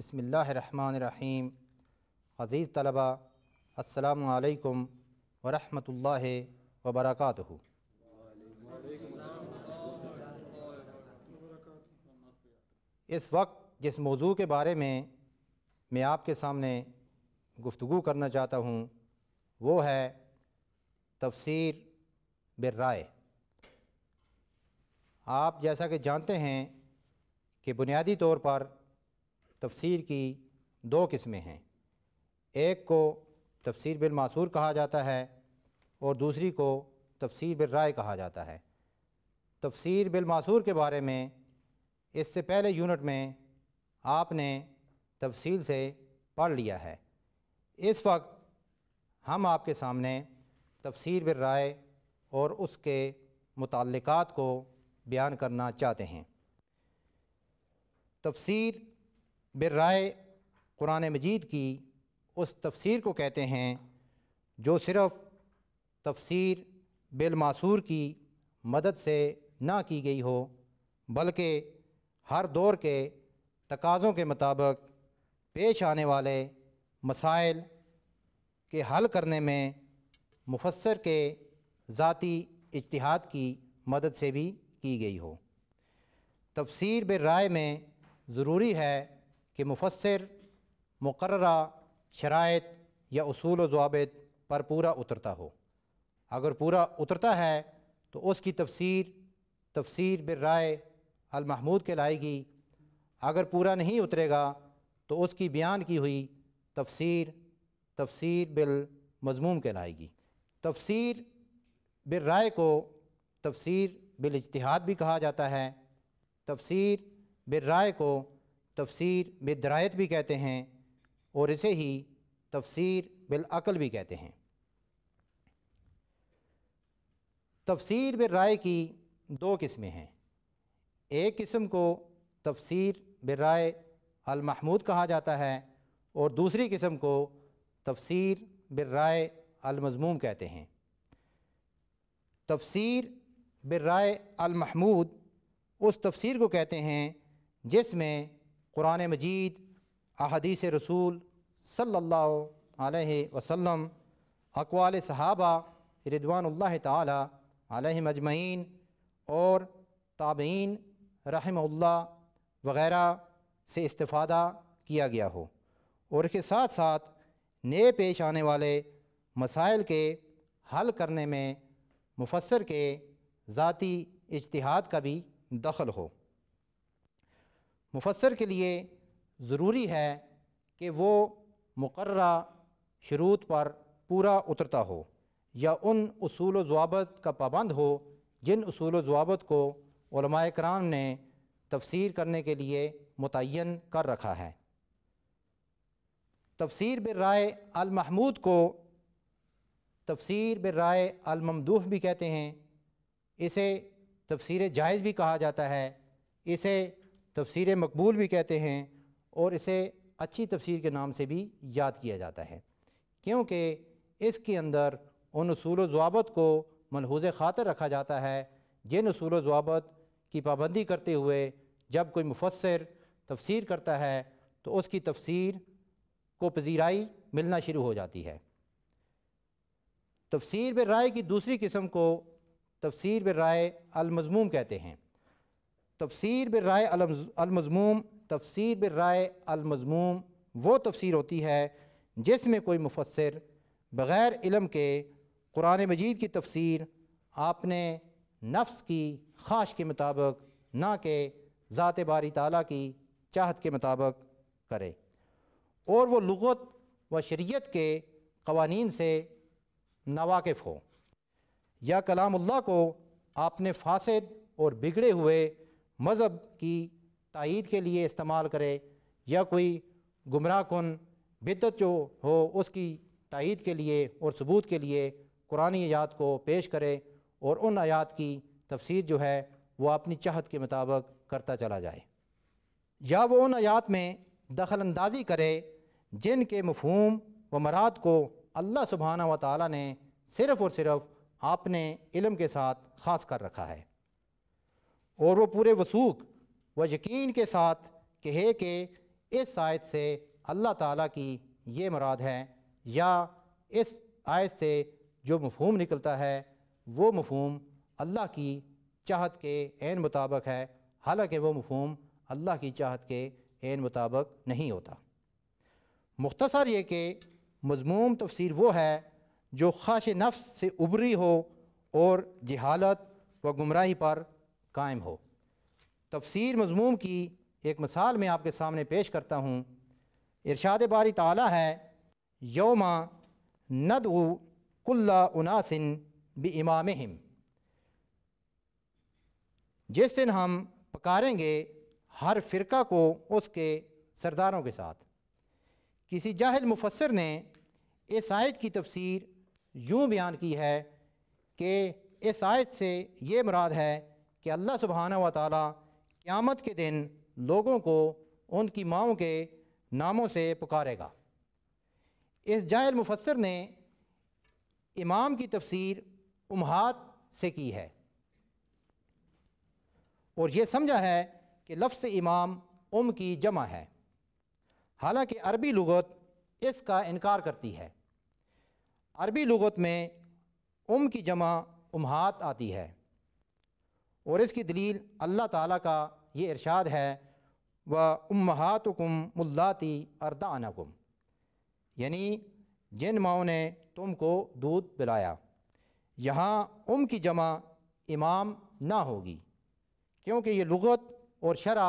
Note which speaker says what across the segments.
Speaker 1: बसमीम अज़ीज़ तलबा अलकुम वरहमल वबरक इस वक्त जिस मौजू के बारे में मैं आपके सामने गुफ्तु करना चाहता हूँ वो है तफसीर बर्राय आप जैसा कि जानते हैं कि बुनियादी तौर पर तफसीर की दो किस्में हैं एक को तफसीर बिलमासूर कहा जाता है और दूसरी को तफसीर राय कहा जाता है तफसीर बिलमासूर के बारे में इससे पहले यूनिट में आपने तफसील से पढ़ लिया है इस वक्त हम आपके सामने तफसीर राय और उसके मुतक़ात को बयान करना चाहते हैं तफसीर बर्राय कुरान मजीद की उस तफसीर को कहते हैं जो सिर्फ़ तफसीर बिलमासूर की मदद से ना की गई हो बल्कि हर दौर के तकाज़ों के मुताबिक पेश आने वाले मसाइल के हल करने में मुफसर के ज़ाती इजतहाद की मदद से भी की गई हो तफसीर ब राय में ज़रूरी है कि मुफसर मुकर शरात या असूल जवाब पर पूरा उतरता हो अगर पूरा उतरता है तो उसकी तफसीर तफसीर बिर राय अलमहमूद के लाएगी अगर पूरा नहीं उतरेगा तो उसकी बयान की हुई तफसीर तफसीर बिल मजमूम लाएगी तफसीर बिर राय को तफसीर बिल इजतहाद भी कहा जाता है तफसीर बिर राय को तफसीर बिदरायत भी कहते हैं और इसे ही तफसीर बिलअल भी कहते हैं तफसीर राय की दो किस्में हैं एक किस्म को तफसीर बराय अलमहमूद कहा जाता है और दूसरी किस्म को तफसीर बराय अलमजमूम कहते हैं तफसीर बराय अलमहमूद उस तफसीर को कहते हैं जिसमें कुरान मजीद अहदीस रसूल सल्ला वसम अकवाल सहाबा रिदवानल्ला तह मजमैन और ताबीन रहमल्ला वग़ैरह से इस्तादा किया गया हो और इसके साथ साथ नए पेश आने वाले मसाइल के हल करने में मुफसर के ज़ाती इजतहाद का भी दखल हो मुफसर के लिए ज़रूरी है कि वो मुक़र शरूत पर पूरा उतरता हो या उन असूल जवाबत का पाबंद हो जिन असूल जवाबत को कराम ने तफसीर करने के लिए मुतन कर रखा है तफसीर बिर राय अलमहमूद को तफसीर बिर राय अलमदूह भी कहते हैं इसे तफसीर जायज़ भी कहा जाता है इसे तफसीर मकबूल भी कहते हैं और इसे अच्छी तफसीर के नाम से भी याद किया जाता है क्योंकि इसके अंदर उन असूल जवाबत को मलहूज ख़ातर रखा जाता है जिन असूल जवाबत की पाबंदी करते हुए जब कोई मुफसर तफसीर करता है तो उसकी तफसीर को पजीराई मिलना शुरू हो जाती है तफसीर राय की दूसरी किस्म को तफसीर राय अलमजमूम कहते हैं तफसीर बिर राय अलमजमूम तफसीर बिर राय अलमजमूम वो तफसीर होती है जिसमें कोई मुफसर बग़ैर इलम के कुरान मजीद की तफसीर आपने नफ्स की ख्वाश के मुताबिक ना के ज़ात बारी ताली की चाहत के मुताबिक करे और वो लगत व शरीयत के कवानीन से नावाकिफ़ हो या कलाम्ला को आपने फासद और बिगड़े हुए मज़हब की तइद के लिए इस्तेमाल करे या कोई गुमराह कन बिदत जो हो उसकी तइद के लिए और सबूत के लिए कुरानी आयात को पेश करे और उन आयात की तफसीर जो है वह अपनी चाहत के मुताबिक करता चला जाए या वो उन आयात में दखल अंदाजी करे जिनके मफहूम व मराद को अल्लाह सुबहाना व ताली ने सिर्फ़ और सिर्फ़ आपने इलम के साथ ख़ास कर रखा है और वो पूरे वसूख व यकीन के साथ कहे कि इस आयत से अल्लाह ताला की ये मुराद है या इस आयत से जो मफहम निकलता है वो मफहम अल्लाह की चाहत के एन मुताबक़ है हालांकि वो मफहम अल्लाह की चाहत के एन मुताबक नहीं होता मुख्तसर ये कि मजमूम तफसीर वो है जो खाश नफ्स से उबरी हो और जहालत व गुमराही पर कायम हो तफसीर मजमूम की एक मिसाल मैं आपके सामने पेश करता हूँ इरशाद बारी ताला है योमा नद कुल्ला उनासिन ब इमाम हिम जिस दिन हम पकारेंगे हर फ़िरका को उसके सरदारों के साथ किसी जाहिल मुफसर ने इस आयत की तफसीर यूँ बयान की है कि इस आयत से ये मुराद है कि अल्लाह सुबहाना व ताली क़्यामत के दिन लोगों को उनकी माओं के नामों से पुकारेगा इस जायल मुफसर ने इमाम की तफसीर उमहात से की है और ये समझा है कि लफ्स इमाम उम की जमा है हालांकि अरबी लगत इसका इनकार करती है अरबी लगत में उम की जमा उमहात आती है और इसकी दलील अल्लाह ताला का ये इरशाद है व उम्मातुकुम मुल्लाती अरदानकुम यानी जिन माओ ने तुमको दूध पिलाया यहाँ उम की जमा इमाम ना होगी क्योंकि ये लगत और शरा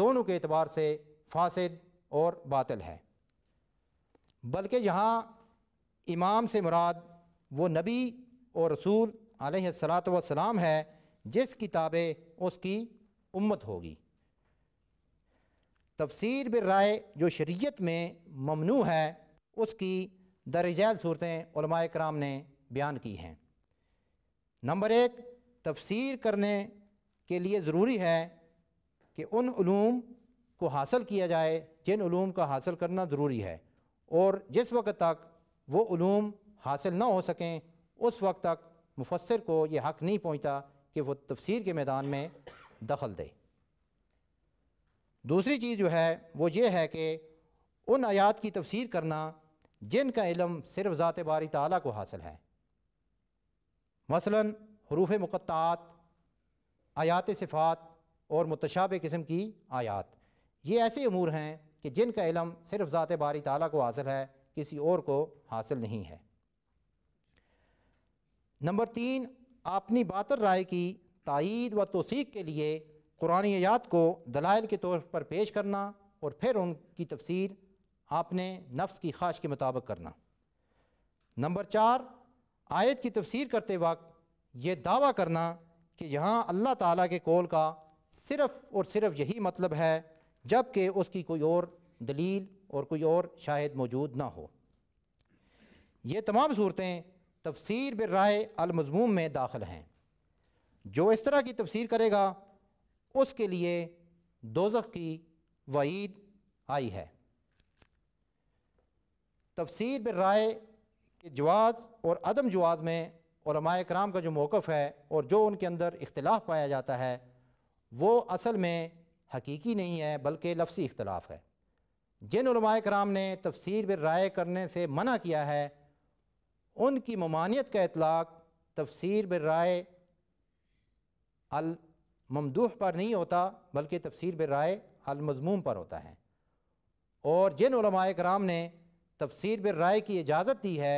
Speaker 1: दोनों के अतबार से फासद और बातिल है बल्कि यहाँ इमाम से मुराद वो नबी और रसूल सलात वसलाम है जिस किताबें उसकी उम्मत होगी तफसीर बिर राय जो शरीयत में ममनू है उसकी दरजैल सूरतें कराम ने बयान की हैं नंबर एक तफसीर करने के लिए ज़रूरी है कि उन उलूम को हासिल किया जाए जिन उलूम का हासिल करना ज़रूरी है और जिस वक्त तक वो उलूम हासिल ना हो सकें उस वक्त तक मुफसर को ये हक़ नहीं पहुँचता कि वो तफसीर के मैदान में दखल दे दूसरी चीज़ जो है वो ये है कि उन आयात की तफसीर करना जिनका इलम सिर्फ ज़ात बारी ताली को हासिल है मसलन हरूफ मुक़ात आयात सिफ़ात और मतशाब किस्म की आयात ये ऐसे अमूर हैं कि जिनका इलम सिर्फ ज़ात बारी ताली को हासिल है किसी और को हासिल नहीं है नंबर तीन अपनी बातर राय की तइद व तोसीक के लिए कुरान आयात को दलाइल के तौर पर पेश करना और फिर उनकी तफसीर आपने नफ्स की ख्वाहिश के मुताबिक करना नंबर चार आयत की तफसीर करते वक्त ये दावा करना कि यहाँ अल्लाह ताला के कौल का सिर्फ़ और सिर्फ यही मतलब है जबकि उसकी कोई और दलील और कोई और शायद मौजूद ना हो ये तमाम सूरतें तफसीर बर्राय अलमजमूम में दाखिल हैं जो इस तरह की तफसीर करेगा उसके लिए दोजख की वईद आई है तफसीर राय के जवाज़ और अदम जवाज़ में और कराम का जो मौक़ है और जो उनके अंदर इख्तलाफ पाया जाता है वो असल में हकीकी नहीं है बल्कि लफसी इख्तलाफ है जिन कराम ने तफसीर राय करने से मना किया है उनकी ममानियत का इतलाक़ तफसर बराय अलमदूह पर नहीं होता बल्कि तफसर बराय अलमजमूम पर होता है और जिन कराम ने तफसर बराय की इजाज़त दी है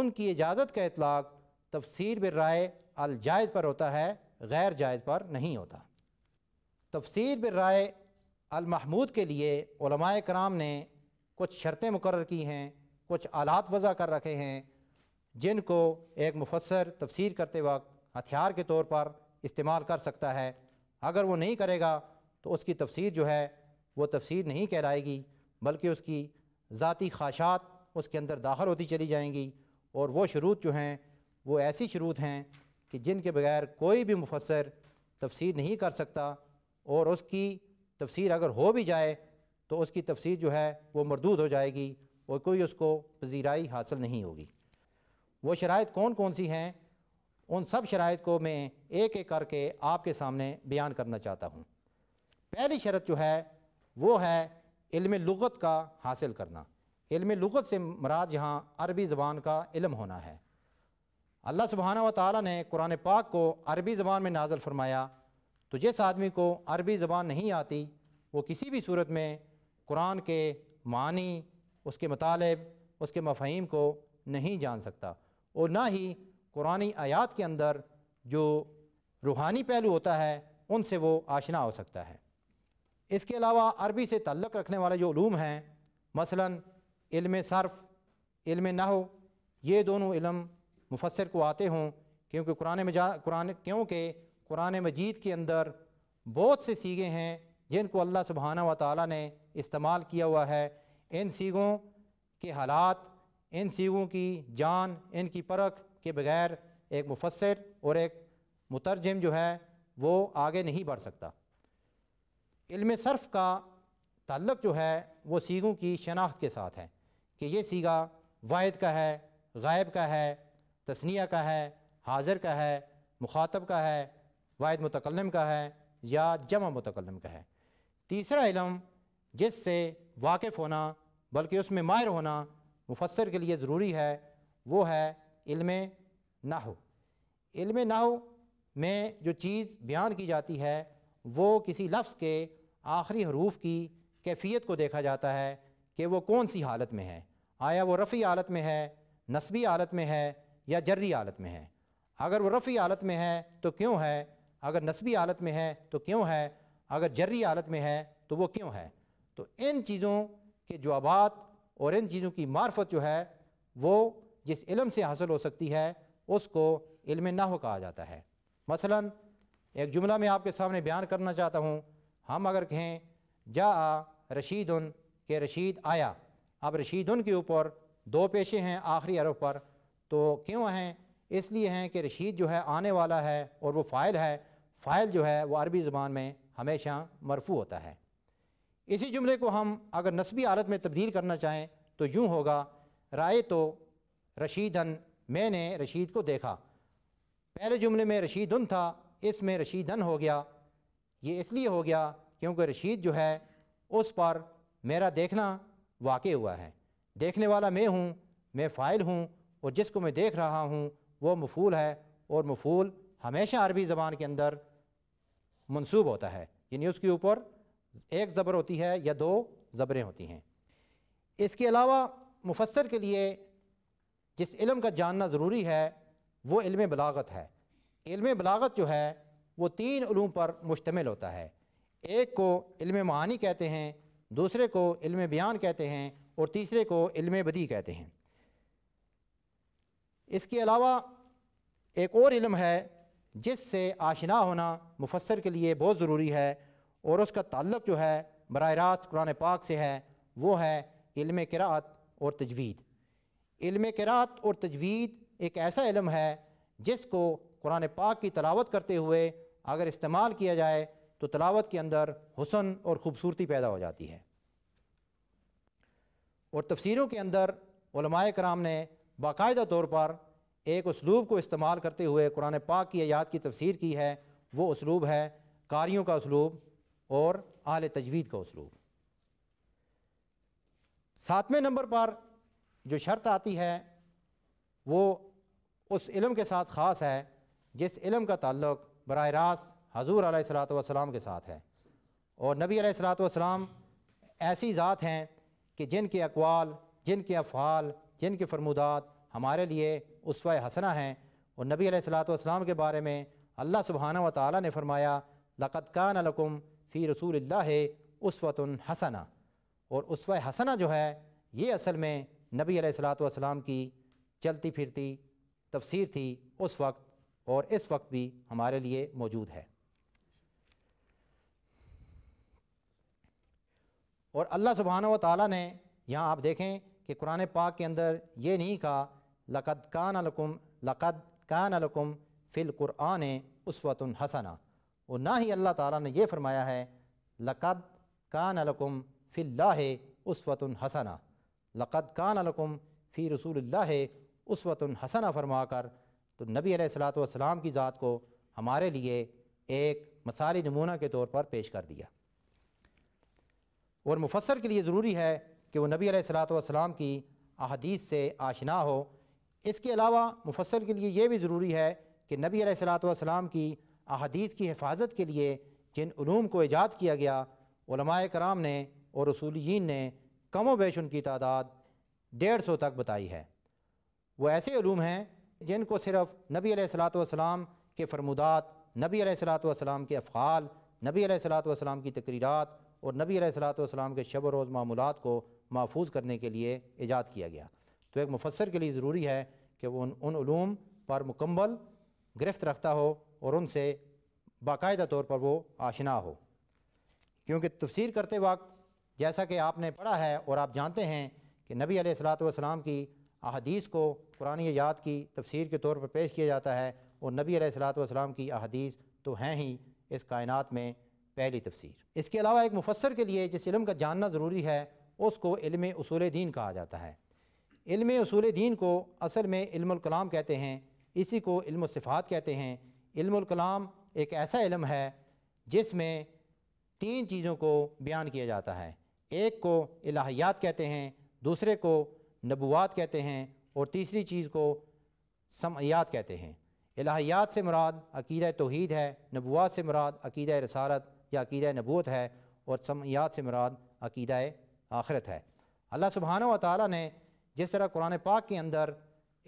Speaker 1: उनकी इजाज़त का इतलाक़ तफसर बराय अलजायज़ पर होता है गैर जायज़ पर नहीं होता तफसर बराय अलमहमूद के लिए कराम ने कुछ शर्तें मुकर की हैं कुछ आलात वज़ा कर रखे हैं जिनको एक मुफसर तफसीर करते वक्त हथियार के तौर पर इस्तेमाल कर सकता है अगर वो नहीं करेगा तो उसकी तफसीर जो है वो तफसीर नहीं कहलाएगी बल्कि उसकी ज़ाती ख्वाशात उसके अंदर दाखिल होती चली जाएंगी और वो शरूत जो हैं वो ऐसी शरूत हैं कि जिनके बगैर कोई भी मुफसर तफसीर नहीं कर सकता और उसकी तफसीर अगर हो भी जाए तो उसकी तफसीर जो है वो मरदूद हो जाएगी और कोई उसको पजीराई हासिल नहीं होगी वो शराइ कौन कौन सी हैं उन सब शराइ को मैं एक एक करके आपके सामने बयान करना चाहता हूँ पहली शरत जो है वो है इल्म लगत का हासिल करना इल्म लगत से मराज यहाँ अरबी ज़बान का इलम होना है अल्लाह सुबहाना व ताली ने कुरान पाक को अरबी ज़बान में नाजल फरमाया तो जिस आदमी को अरबी ज़बान नहीं आती वो किसी भी सूरत में कुरान के मानी उसके मतलब उसके मफ़हीम को नहीं जान सकता और ना ही कुरानी आयात के अंदर जो रूहानी पहलू होता है उनसे वो आशना हो सकता है इसके अलावा अरबी से तल्लक़ रखने वाले जो ूम हैं मसलन इल्म सर्फ़ इल्म नहो ये दोनों इलम मुफसर को आते हों क्योंकि कुरान मजा कुरान क्योंकि कुरान मजीद के अंदर बहुत से सीगे हैं जिनको अल्लाह सुबहाना व ताली ने इस्तेमाल किया हुआ है इन सीगों के हालात इन सीगों की जान इनकी परख के बगैर एक मुफसर और एक मुतरजम जो है वो आगे नहीं बढ़ सकता इल्म सर्फ का तल्लक जो है वो सीगों की शनाख्त के साथ है कि ये सीगा वायद का है गायब का है तस्निया का है हाजिर का है मुखातब का है वाद मुतकलम का है या जमा मुतकलम का है तीसरा इलम जिससे वाकिफ़ होना बल्कि उसमें माहिर होना मुफसर के लिए ज़रूरी है वो है इल्म नाहु इल्म नाहु में जो चीज़ बयान की जाती है वो किसी लफ्ज़ के आखिरी हरूफ की कैफियत को देखा जाता है कि वो कौन सी हालत में है आया वो रफ़ी हालत में है नस्बी हालत में है या जर्री हालत में है अगर वो रफ़ी हालत में है तो क्यों है अगर नस्बी हालत में है तो क्यों है अगर जर्री हालत में है तो वो क्यों है तो इन चीज़ों के जवाब और इन चीज़ों की मार्फत जो है वो जिस इलम से हासिल हो सकती है उसको इल्म नाह कहा जाता है मसलन एक जुमला में आपके सामने बयान करना चाहता हूँ हम अगर कहें जा आ रशीद उन के रशीद आया अब रशीद उन के ऊपर दो पेशे हैं आखिरी अरब पर तो क्यों हैं इसलिए हैं कि रशीद जो है आने वाला है और वो फ़ाइल है फ़ाइल जो है वो अरबी ज़बान में हमेशा मरफू होता है इसी जुमले को हम अगर नस्बी हालत में तब्दील करना चाहें तो यूँ होगा राय तो रशीदन मैंने रशीद को देखा पहले जुमले में रशीदन था इसमें रशीदन हो गया ये इसलिए हो गया क्योंकि रशीद जो है उस पर मेरा देखना वाक़ हुआ है देखने वाला मैं हूँ मैं फ़ाइल हूँ और जिसको मैं देख रहा हूँ वो मफूल है और मफूल हमेशा अरबी ज़बान के अंदर मनसूब होता है यानी उसके ऊपर एक ज़बर होती है या दो ज़बरें होती हैं इसके अलावा मुफसर के लिए जिस इलम का जानना ज़रूरी है वो इल्म बलागत है इल्म बलागत जो है वो तीन ूम पर मुश्तमिल होता है एक को इल्म मानी कहते हैं दूसरे को इल्म बयान कहते हैं और तीसरे को इल्म बदी कहते हैं इसके अलावा एक और इल्म है जिससे आशना होना मुफसर के लिए बहुत ज़रूरी है और उसका ताल्लुक जो है बर रास्त कुरान पाक से है वो है इल्म किरात और तजवीद इल्म किरात और तजवीद एक ऐसा इलम है जिसको कुरान पाक की तलावत करते हुए अगर इस्तेमाल किया जाए तो तलावत के अंदर हुसन और ख़ूबसूरती पैदा हो जाती है और तफसीरों के अंदर कराम ने बाकायदा तौर पर एक उसलूब को इस्तेमाल करते हुए कुरान पाक की आयात की तफसीर की है वो उसलूब है कारीों का उसलूब और आल तजवीद का उसलूब सातवें नंबर पर जो शर्त आती है वो उस इलम के साथ ख़ास है जिस इलम का ताल्लुक बर रास्त हजूर सलाम के साथ है और नबी सलाम ऐसी ज़ात हैं कि जिनके अकवाल जिनके अफ़ाल जिनके फरमूदात हमारे लिए उसवा हसना हैं और नबी सलाम के बारे में अल्लाह सुबहाना व ताली ने फ़रमाया लक़त का नकुम फ़ी रसूल उसवत हसना और उस हसना जो है ये असल में नबी आलातम की चलती फिरती तफसीर थी उस वक्त और इस वक्त भी हमारे लिए मौजूद है और अल्लाह सुबहान व ताली ने यहाँ आप देखें कि कुरान पाक के अंदर ये नहीं कहा लक़द कान लक़द कान लकुम फ़िल क़ुरान उसवत हसना और ना ही अल्लाह ताला ने यह फरमाया है लक़द कान अलकुम फ़िल्ला वत हसना लक़द कान अलकुम फ़ी उस उसवतन हसना फरमा कर तो नबी सलाम की ज़ात को हमारे लिए एक मसाली नमूना के तौर पर पेश कर दिया और मुफसर के लिए ज़रूरी है कि वह नबी सलाम की अहदीस से आशना हो इसके अलावा मुफसर के लिए यह भी ज़रूरी है कि नबी सलाम की अहदीत की हिफाजत के लिए जिन ूम को ईजाद किया गया कराम ने और रसूलिन ने कम बेश उनकी तादाद डेढ़ सौ तक बताई है वह ऐसे ूम हैं जिनको सिर्फ़ नबी सलाम के फरमुदात नबी सलाम के अफ़ाल नबी सलाम की तकरीरत और नबी सलाम के शब रोज़ मामूलत को महफूज करने के लिए ईजाद किया गया तो एक मुफसर के लिए ज़रूरी है कि वो उन पर मुकम्मल गिरफ्त रखता हो और उनसे बाकायदा तौर पर वो आशना हो क्योंकि तफसीर करते वक्त जैसा कि आपने पढ़ा है और आप जानते हैं कि नबी सलाम की अहदीस को कुरान याद की तफसीर के तौर पर पेश किया जाता है और नबी सलाम की अहदीस तो हैं ही इस कायनात में पहली तफसीर इसके अलावा एक मुफसर के लिए जिस इलम का जानना ज़रूरी है उसको इल्म असूल दीन कहा जाता है इल्म असूल दीन को असल में कलाम कहते हैं इसी को इल्म सिफ़ात कहते हैं इल्मुल-कलाम एक ऐसा इलम है जिसमें तीन चीज़ों को बयान किया जाता है एक को इलाहियात कहते हैं दूसरे को नबुवात कहते हैं और तीसरी चीज़ को समयात कहते हैं इलाहियात से मुराद अकीद तोहद है नबुवात से मुराद अकीद रसारत या अकीद नबूत है और समयात से मुराद अकीद आखरत है अल्लाह सुबहान व ने जिस तरह कुरान पाक के अंदर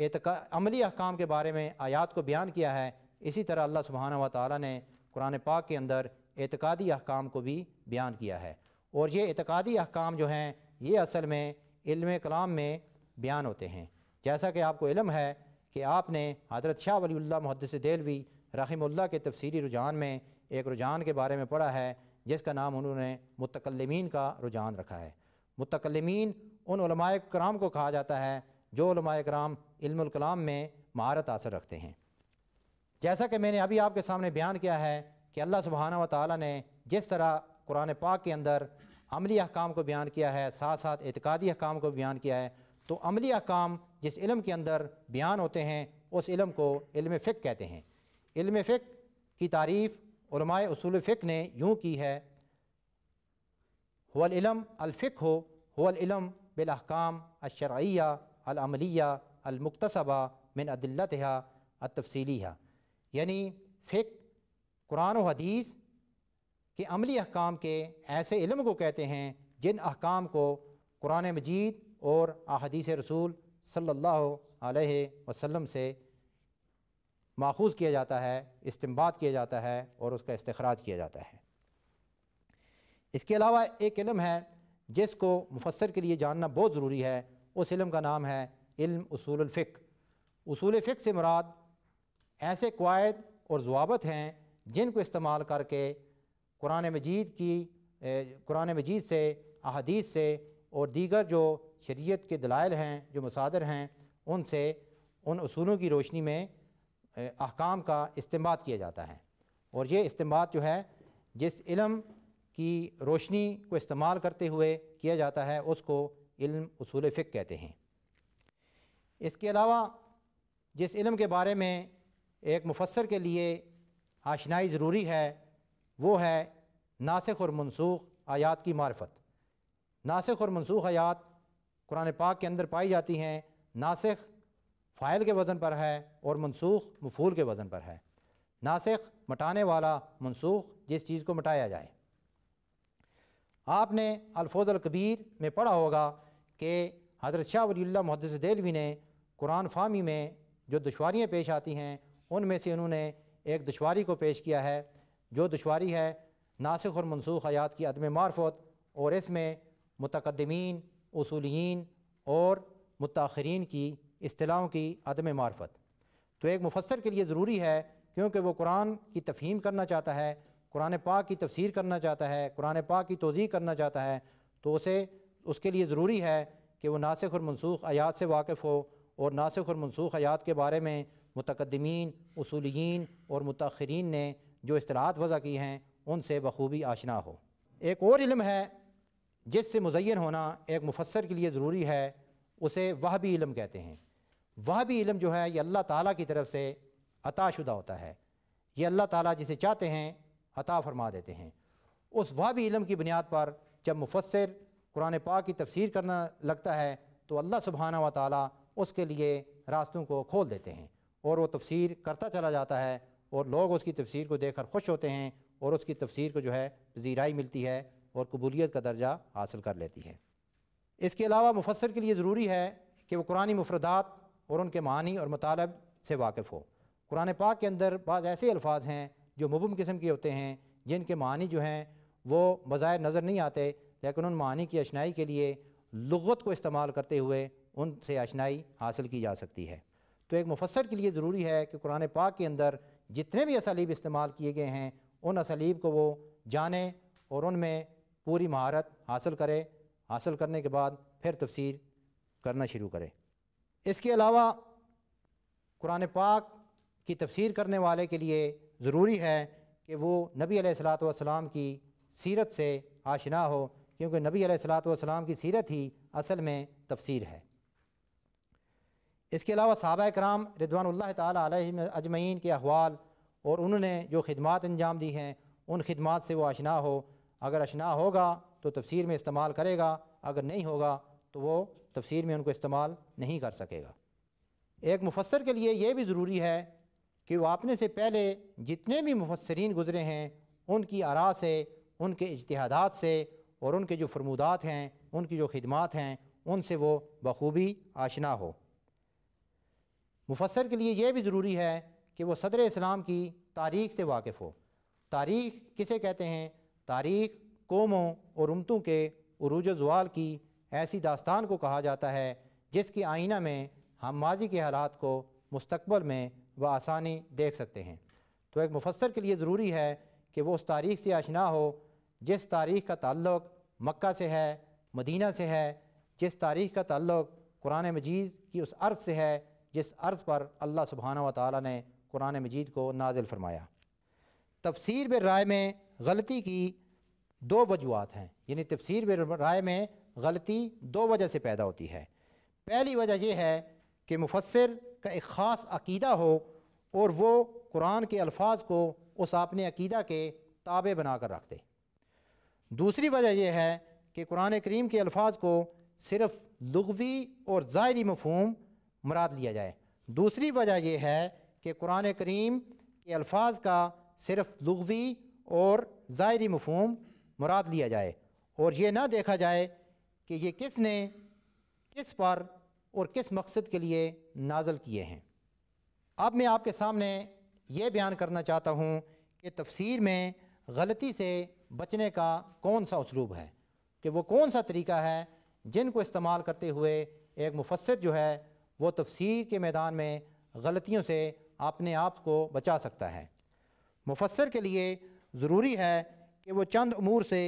Speaker 1: एतका अमली अहकाम के बारे में आयात को बयान किया है इसी तरह अल्लाह सुबहाना व ताली ने कुरान पाक के अंदर एतकादी अहकाम को भी बयान किया है और ये एतकादी अहकाम जो हैं ये असल में इल्म कलाम में बयान होते हैं जैसा कि आपको इलम है कि आपने हज़रत शाह वली मुहदस देलवी रही के तफसीरी रुझान में एक रुझान के बारे में पढ़ा है जिसका नाम उन्होंने मतकलमीन का रुझान रखा है मतकलमीन उन कराम को कहा जाता है जो कराम कलाम में महारत असर रखते हैं जैसा कि मैंने अभी आपके सामने बयान किया है कि अल्लाह सुबहाना व ताली ने जिस तरह कुरान पाक के अंदर अमली अहकाम को बयान किया है साथ साथ एतकादी अहकाम को बयान किया है तो अमली अहकाम जिस इलम के अंदर बयान होते हैं उस इलम को इल्म फ़िक कहते हैं इल्म फ़िक की तारीफ़ उसूल फ़िक ने यूँ की है हुलम अलफ़िक हो हुलम बिलहकाम अशरैया अलमलिया अलमुकतसबा मिन अदिल्लतहा अतफसीलिया यानी फ़िक कुरान हदीस के अमली अहकाम के ऐसे इल्म को कहते हैं जिन अहकाम को कुरान मजीद और अदीस रसूल सल्लल्लाहु अलैहि वसल्लम से माखूज़ किया जाता है इस्तेमाल किया जाता है और उसका इस्तराज किया जाता है इसके अलावा एक इलम है जिसको मुफसर के लिए जानना बहुत ज़रूरी है उस इलम का नाम है इल्म उसूल फ़िक उसूल फ़िक से मुराद ऐसे कवायद और जवाबत हैं जिनको इस्तेमाल करके कुरान मजीद की कुरान मजीद से अहादीस से और दीगर जो शरीयत के दलाइल हैं जो मसादर हैं उनसे उन असूलों की रोशनी में अहकाम का इस्तेमाल किया जाता है और ये इस्तेमाल जो है जिस इलम की रोशनी को इस्तेमाल करते हुए किया जाता है उसको इल्म उसूल फ़िक कहते हैं इसके अलावा जिस इलम के बारे में एक मुफसर के लिए आशनाई ज़रूरी है वो है नासिक और मनसूख आयात की मार्फत नासिक और मनसूख आयात कुरान पाक के अंदर पाई जाती हैं नासिक फ़ाइल के वज़न पर है और मनसूख मफूल के वज़न पर है नासिक मटाने वाला मनसूख जिस चीज़ को मटाया जाए आपने अल्फोज़ल कबीर में पढ़ा होगा कि हज़रत शाह वली महदस दिलवी ने कुरान फामी में जो दुशारियाँ पेश आती हैं उनमें से उन्होंने एक दुशारी को पेश किया है जो दुशारी है नासिक और मनसूख हयात की अदम मार्फत और इसमें मतकदमीन उसूलिन और मतरीन की असलाहों की अदम मार्फत तो एक मुफसर के लिए ज़रूरी है क्योंकि वह कुरान की तफहीम करना चाहता है कुरान पाक की तफसीर करना चाहता है कुरान पाक की तोज़ी करना चाहता है तो उसे उसके लिए ज़रूरी है कि वह नासिक और मनसूख आयात से वाकफ़ हो और नासिक और मनसूख आयात के बारे में मतकदमीन असूलिन और मतखरीन ने जो असलाहत वज़ा की हैं उनसे बखूबी आशना हो एक और इलम है जिससे मुजैन होना एक मुफसर के लिए ज़रूरी है उसे वह भी इलम कहते हैं वह भी इलम जो है ये अल्लाह ताली की तरफ से अताशुदा होता है ये अल्लाह ताली जिसे चाहते हैं अता फरमा देते हैं उस वह भी इलम की बुनियाद पर जब मुफसर कुरान पा की तफसीर करना लगता है तो अल्लाह सुबहाना व ताली उसके लिए रास्तों को खोल देते हैं और वो तफसीर करता चला जाता है और लोग उसकी तफसीर को देख कर खुश होते हैं और उसकी तफसीर को जो है जीराई मिलती है और कबूलियत का दर्जा हासिल कर लेती है इसके अलावा मुफसर के लिए ज़रूरी है कि वह कुरानी मुफरदात और उनके मानी और मतालब से वाकफ़ हो कुरान पाक के अंदर बाज़ ऐसे अल्फाज हैं जो मुबम किस्म के होते हैं जिनके मानी जो हैं वो बज़ाहिर नज़र नहीं आते लेकिन उन मानी की अशनाई के लिए लगत को इस्तेमाल करते हुए उनसे अशनाई हासिल की जा सकती है तो एक मुफसर के लिए ज़रूरी है कि कुरान पाक के अंदर जितने भी असलीब इस्तेमाल किए गए हैं उन असलीब को वो जाने और उनमें पूरी महारत हासिल करे हासिल करने के बाद फिर तफसीर करना शुरू करे इसके अलावा कुरान पाक की तफसीर करने वाले के लिए ज़रूरी है कि वो नबी सलाम की सीरत से आशना हो क्योंकि नबी सलाम की सीरत ही असल में तफसीर है इसके अलावा सहाबा कराम रिदवानल्ला तम के अहवाल और उन्होंने जो खदमात अंजाम दी हैं उन खदमात से वो अशना हो अगर अशना होगा तो तफसीर में इस्तेमाल करेगा अगर नहीं होगा तो वो तफसीर में उनको इस्तेमाल नहीं कर सकेगा एक मुफसर के लिए यह भी ज़रूरी है कि वह अपने से पहले जितने भी मुफसरीन गुज़रे हैं उनकी आरा से उनके इजतहादात से और उनके जो फरमूदात हैं उनकी जो खदमात हैं उनसे वो बखूबी आशना हो मुफसर के लिए यह भी ज़रूरी है कि वह सदर इस्लाम की तारीख से वाकफ़ हो तारीख किसे कहते हैं तारीख कौमों और उमतों के अरूज जवाल की ऐसी दास्तान को कहा जाता है जिसकी आईना में हम माजी के हालात को मुस्तबल में व आसानी देख सकते हैं तो एक मुफसर के लिए ज़रूरी है कि वह उस तारीख से आशना हो जिस तारीख का ताल्लुक़ मक्का से है मदीना से है जिस तारीख का ताल्लुक़ कुरान मजीद की उस अर्ज़ से है जिस अर्ज़ पर अल्लाह सुबहाना व ताली ने कुरान मजीद को नाजिल फरमाया तफसीर ब राय में गलती की दो वजूहत हैं यानी तफसीर ब राय में गलती दो वजह से पैदा होती है पहली वजह यह है कि मुफसर का एक ख़ास अकीदा हो और वो कुरान के अल्फाज को उस अपने अकीदा के ताबे बना कर रख दे दूसरी वजह यह है कि कुरान करीम के अल्फाज को सिर्फ़ लगवी और ज़ाहरी मफहम मुराद लिया जाए दूसरी वजह यह है कि कुरान करीम के अल्फाज का सिर्फ लगवी और ज़ाहरी मफहम मुराद लिया जाए और ये ना देखा जाए कि ये किसने किस पर और किस मकसद के लिए नाजल किए हैं अब मैं आपके सामने ये बयान करना चाहता हूँ कि तफसीर में गलती से बचने का कौन सा उसलूब है कि वो कौन सा तरीका है जिनको इस्तेमाल करते हुए एक मुफसर जो है वो तफसीर के मैदान में गलतियों से अपने आप को बचा सकता है मुफसर के लिए ज़रूरी है कि वो चंद अमूर से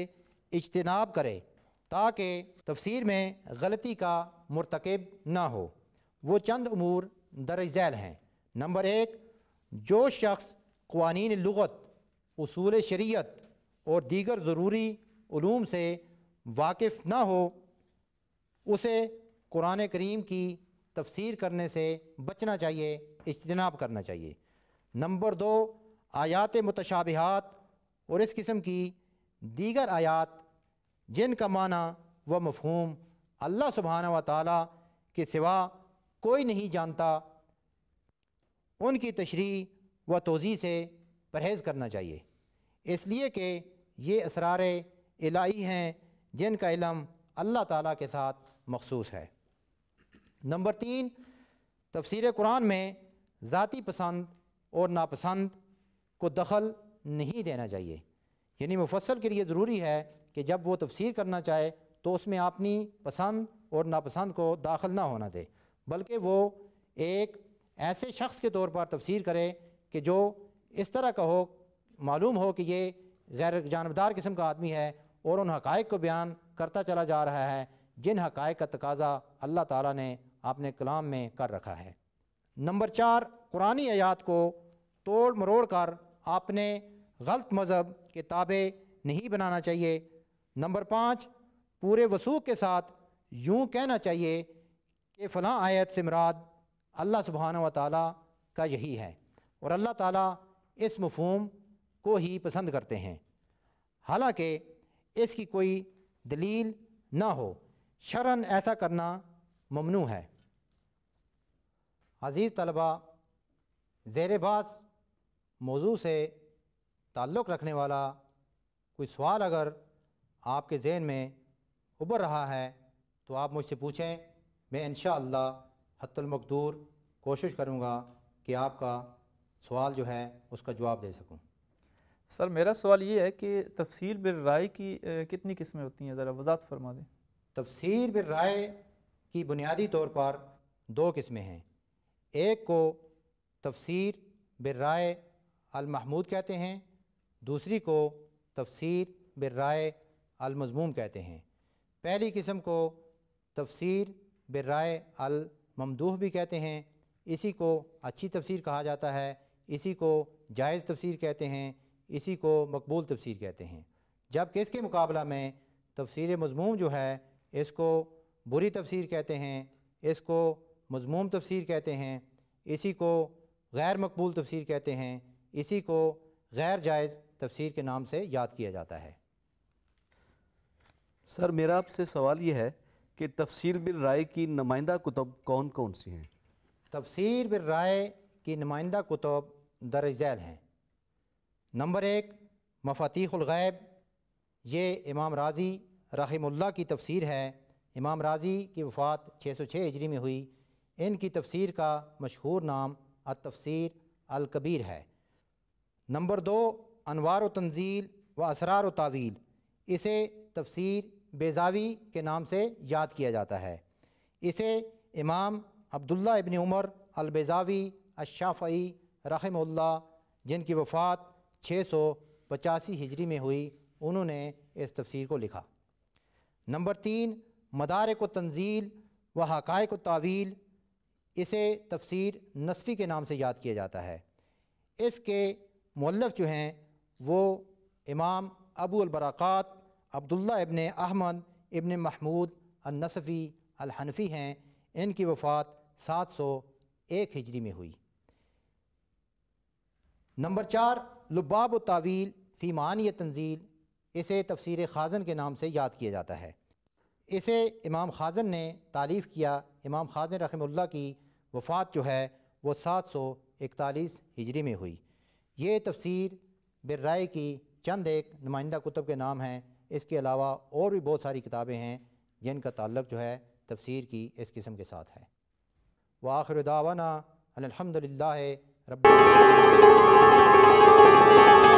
Speaker 1: इजतनाब करे ताकि तफसीर में गलती का मरतकब ना हो वो चंद अमूर दर्ज झैल हैं नंबर एक जो शख्स कवानीन लगत असूल शरीत और दीगर ज़रूरी ूम से वाकिफ़ ना हो उसे कुरान करीम की तफसीर करने से बचना चाहिए इजतनाब करना चाहिए नंबर दो आयात मतशाबहत और इस किस्म की दीगर आयात जिनका माना व मफहूम अल्लाह सुबहाना व ताली के सिवा कोई नहीं जानता उनकी तशरी व तोज़ी से परहेज़ करना चाहिए इसलिए कि ये असरार इलाही हैं जिनका इलम अल्लाह ताली के साथ मखसूस है नंबर तीन तफसर कुरान में ज़ाती पसंद और नापसंद को दखल नहीं देना चाहिए यानी मुफसल के लिए ज़रूरी है कि जब वो तफसीर करना चाहे तो उसमें अपनी पसंद और नापसंद को दाखिल ना होना दे बल्कि वो एक ऐसे शख्स के तौर पर तफसीर करे कि जो इस तरह का हो मालूम हो कि ये गैर जानबदार किस्म का आदमी है और उन हक़ को बयान करता चला जा रहा है जिन हक़ का तकाजा अल्लाह ताला ने आपने कलाम में कर रखा है नंबर चार कुरानी आयात को तोड़ मरोड़ कर आपने गलत मज़हब के ताबे नहीं बनाना चाहिए नंबर पाँच पूरे वसूख के साथ यूँ कहना चाहिए कि फ़लाँ आयत से मराद अल्लाह सुबहान व ताली का यही है और अल्लाह ताली इस मफहम को ही पसंद करते हैं हालांकि इसकी कोई दलील ना हो शरण ऐसा करना ममनू है अज़ीज़ तलबा जेर मौजू से ताल्लुक़ रखने वाला कोई सवाल अगर आपके जहन में उभर रहा है तो आप मुझसे पूछें मैं इन शतुलमकदूर कोशिश करूँगा कि आपका सवाल जो है उसका जवाब दे सकूँ सर मेरा सवाल ये है कि तफसर बिर राय की कितनी किस्में होती हैं ज़रा वजात फरमा दें तफसीर बिर राय की बुनियादी तौर पर दो किस्में हैं एक को तफसीर बर्राय अलमहमूद कहते हैं दूसरी को तफसीर बर्राय अलमजमूम कहते हैं पहली किस्म को तफसीर बर्राय अलमदूह भी कहते हैं इसी को अच्छी तफसीर कहा जाता है इसी को जायज़ तफसीर कहते हैं इसी को मकबूल तफसीर कहते हैं जब किसके मुकाबला में तफसीर मजमूम जो है इसको बुरी तफसीर कहते हैं इसको मजमूम तफसीर कहते हैं इसी को गैर मकबूल तफसीर कहते हैं इसी को गैर जायज़ तफसीर के नाम से याद किया जाता है सर मेरा आपसे सवाल यह है कि तफसीर बिर राय की नुमाइंदा कुतब कौन कौन सी हैं तफसीर बिल राय की नुमाइंदा कुतब दर्ज झैल हैं नंबर एक मफातीब ये इमाम राजी रहीमुल्ला की तफसीर है इमाम राजी की वफ़ात छः सौ छः हिजरी में हुई इनकी तफसीर का मशहूर नाम तफसीर अलकबीर है नंबर दो अनवार तंजील व असरार तावील इसे तफसीर बेजावी के नाम से याद किया जाता है इसे इमाम अब्दुल्ला इबन उमर बेजावी अशाफ़ी रखमल्ला जिनकी वफ़ात छः सौ पचासी हिजरी में हुई उन्होंने इस तफसीर को लिखा नंबर तीन मदारक तंजील व हक़ तावील इसे तफसीर नसफ़ी के नाम से याद किया जाता है इसके मल्लफ़ जो हैं वो इमाम अबू अलबरक़ात अब्दुल्ला इबन अहमद इबन महमूद अनसफ़ी अलहनफ़ी हैं इनकी वफ़ात सात सौ एक हिजरी में हुई नंबर चार लुबाब तावील य तंजील इसे तफसर ख़ाजन के नाम से याद किया जाता है इसे इमाम ख़ाजन ने तारीफ़ किया इमाम ख़ाजन रखमल्ला की वफ़ात जो है वो सात सौ इकतालीस हिजरी में हुई ये तफसीर बिर्राय की चंद एक नुमाइंदा कुतब के नाम हैं इसके अलावा और भी बहुत सारी किताबें हैं जिनका ताल्लुक जो है तफसीर की इस किस्म के साथ है व आखिर दावाना अलहमदिल्ला रब